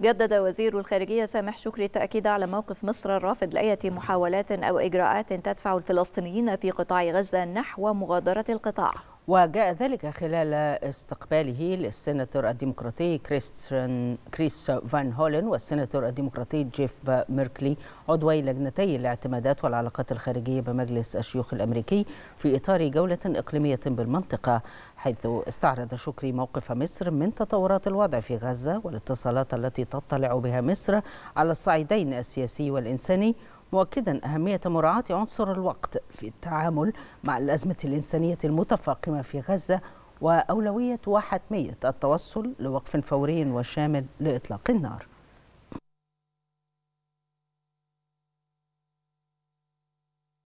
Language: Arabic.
جدد وزير الخارجية سامح شكري التأكيد على موقف مصر الرافض لأية محاولات أو إجراءات تدفع الفلسطينيين في قطاع غزة نحو مغادرة القطاع وجاء ذلك خلال استقباله للسناتور الديمقراطي كريستيان كريس فان هولن والسناتور الديمقراطي جيف ميركلي عضوي لجنتي الاعتمادات والعلاقات الخارجيه بمجلس الشيوخ الامريكي في اطار جوله اقليميه بالمنطقه حيث استعرض شكري موقف مصر من تطورات الوضع في غزه والاتصالات التي تطلع بها مصر على الصعيدين السياسي والانساني مؤكدا أهمية مراعاة عنصر الوقت في التعامل مع الأزمة الإنسانية المتفاقمة في غزة وأولوية وحتمية التوصل لوقف فوري وشامل لإطلاق النار